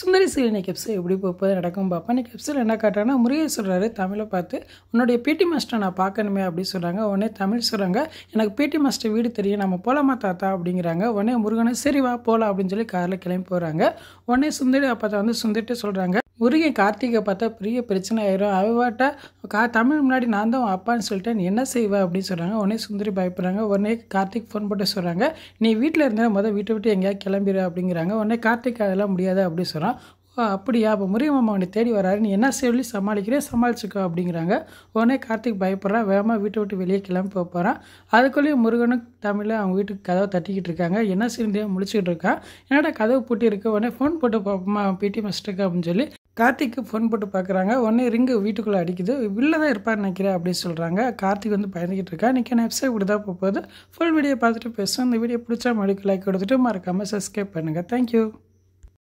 சுந்தரி சீலினை கெப்ஸு எப்படி போகுது நடக்கும் பார்ப்பேன் இன்னைக்கு கெப்ஸில் என்ன காட்டுறாங்கன்னா முருகை சொல்கிறாரு தமிழை பார்த்து உன்னுடைய பிடி மாஸ்டர் நான் பார்க்கணுமே அப்படின்னு சொல்கிறாங்க உடனே தமிழ் சொல்கிறாங்க எனக்கு பிடி மாஸ்டர் வீடு தெரியும் நம்ம போலாமா தாத்தா அப்படிங்கிறாங்க உடனே முருகனை சரி வா போகலாம் அப்படின்னு சொல்லி காரில் கிளம்பி போகிறாங்க உடனே சுந்தரி அப்பா வந்து சுந்தரிட்டு சொல்கிறாங்க முருகன் கார்த்திகை பார்த்தா பெரிய பிரச்சனை ஆயிரும் அவட்ட கா தமிழ் முன்னாடி நான் தான் அப்பான்னு சொல்லிட்டேன் என்ன செய்வேன் அப்படின்னு சொல்கிறாங்க உடனே சுந்தரி பயப்படுறாங்க உடனே கார்த்திக் ஃபோன் போட்டு சொல்கிறாங்க நீ வீட்டில் இருந்தால் மொதல் வீட்டை விட்டு எங்கேயா கிளம்பிடு அப்படிங்கிறாங்க உடனே கார்த்திக் அதெல்லாம் முடியாது அப்படின்னு சொல்கிறான் அப்படியா அப்போ முருகன் மாமா அவனை தேடி வராரு நீ என்ன சொல்லி சமாளிக்கிறேன் சமாளிச்சுக்கோ அப்படிங்கிறாங்க உடனே கார்த்திக் பயப்படுறான் வேகமாக வீட்டை விட்டு வெளியே கிளம்பி போகிறான் அதுக்குள்ளேயும் முருகனும் தமிழில் அவங்க வீட்டுக்கு கதவை தட்டிக்கிட்டு இருக்காங்க என்ன சிறுந்தையாக முடிச்சுக்கிட்டு இருக்கான் என்னடா கதவு பூட்டி இருக்கு உடனே ஃபோன் போட்டு பார்ப்போமா பிடி மாஸ்டருக்கு அப்படின்னு சொல்லி கார்த்திக்கு ஃபோன் போட்டு பார்க்குறாங்க உடனே ரிங்கு வீட்டுக்குள்ளே அடிக்குது வெளில தான் இருப்பார் நினைக்கிறேன் அப்படின்னு சொல்கிறாங்க கார்த்திக் வந்து பயந்துக்கிட்டு இருக்கா இன்றைக்கி நான் எபிசோட் இப்படி தான் போகுது ஃபுல் வீடியோ பார்த்துட்டு பேசுவேன் இந்த வீடியோ பிடிச்சா மறுக்கு லைக் கொடுத்துட்டு மறக்காமல் சப்ஸ்கிரைப் பண்ணுங்கள் தேங்க்யூ